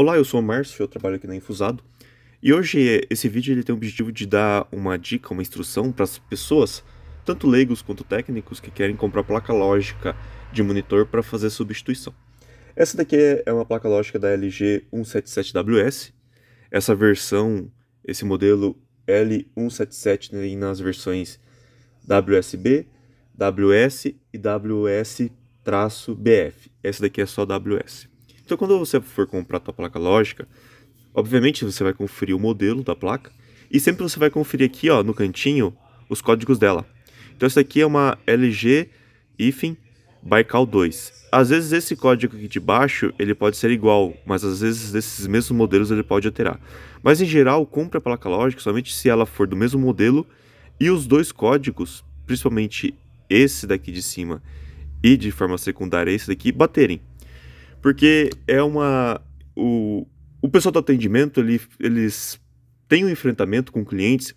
Olá, eu sou o Márcio, eu trabalho aqui na Infusado. E hoje eh, esse vídeo ele tem o objetivo de dar uma dica, uma instrução para as pessoas, tanto leigos quanto técnicos, que querem comprar placa lógica de monitor para fazer substituição. Essa daqui é, é uma placa lógica da LG 177WS. Essa versão, esse modelo L177 nas versões WSB, WS e WS-BF. Essa daqui é só WS. Então, quando você for comprar a tua placa lógica, obviamente você vai conferir o modelo da placa e sempre você vai conferir aqui, ó, no cantinho, os códigos dela. Então, essa aqui é uma LG hífen Baikal 2. Às vezes esse código aqui de baixo ele pode ser igual, mas às vezes desses mesmos modelos ele pode alterar. Mas em geral, compra a placa lógica somente se ela for do mesmo modelo e os dois códigos, principalmente esse daqui de cima e de forma secundária esse daqui, baterem. Porque é uma. O, o pessoal do atendimento, ele, eles têm um enfrentamento com clientes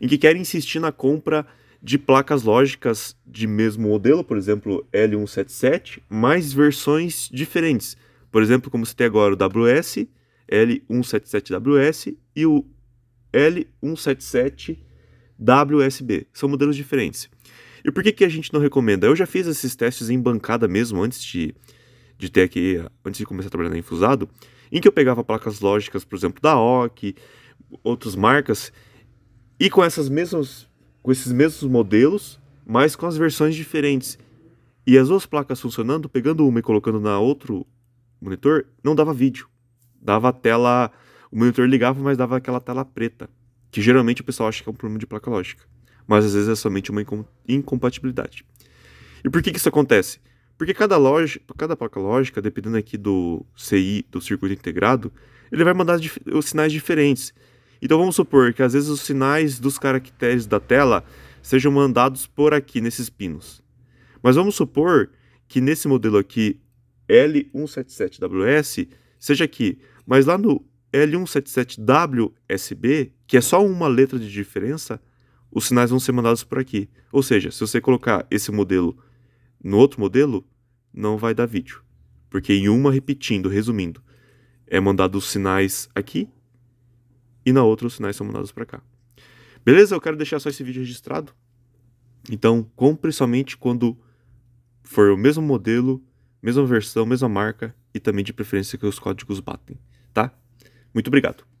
em que querem insistir na compra de placas lógicas de mesmo modelo, por exemplo, L177, mais versões diferentes. Por exemplo, como você tem agora o WS, L177WS e o L177WSB. São modelos diferentes. E por que, que a gente não recomenda? Eu já fiz esses testes em bancada mesmo antes de de ter aqui, antes de começar a trabalhar na Infusado, em que eu pegava placas lógicas, por exemplo, da OC, outras marcas, e com essas mesmas com esses mesmos modelos, mas com as versões diferentes. E as duas placas funcionando, pegando uma e colocando na outro monitor, não dava vídeo. Dava tela, o monitor ligava, mas dava aquela tela preta, que geralmente o pessoal acha que é um problema de placa lógica, mas às vezes é somente uma incom incompatibilidade. E por que que isso acontece? Porque cada, loja, cada placa lógica, dependendo aqui do CI, do circuito integrado, ele vai mandar os sinais diferentes. Então vamos supor que às vezes os sinais dos caracteres da tela sejam mandados por aqui nesses pinos. Mas vamos supor que nesse modelo aqui L177WS seja aqui, mas lá no L177WSB, que é só uma letra de diferença, os sinais vão ser mandados por aqui. Ou seja, se você colocar esse modelo no outro modelo, não vai dar vídeo, porque em uma, repetindo, resumindo, é mandado os sinais aqui e na outra os sinais são mandados para cá. Beleza? Eu quero deixar só esse vídeo registrado. Então, compre somente quando for o mesmo modelo, mesma versão, mesma marca e também de preferência que os códigos batem, tá? Muito obrigado.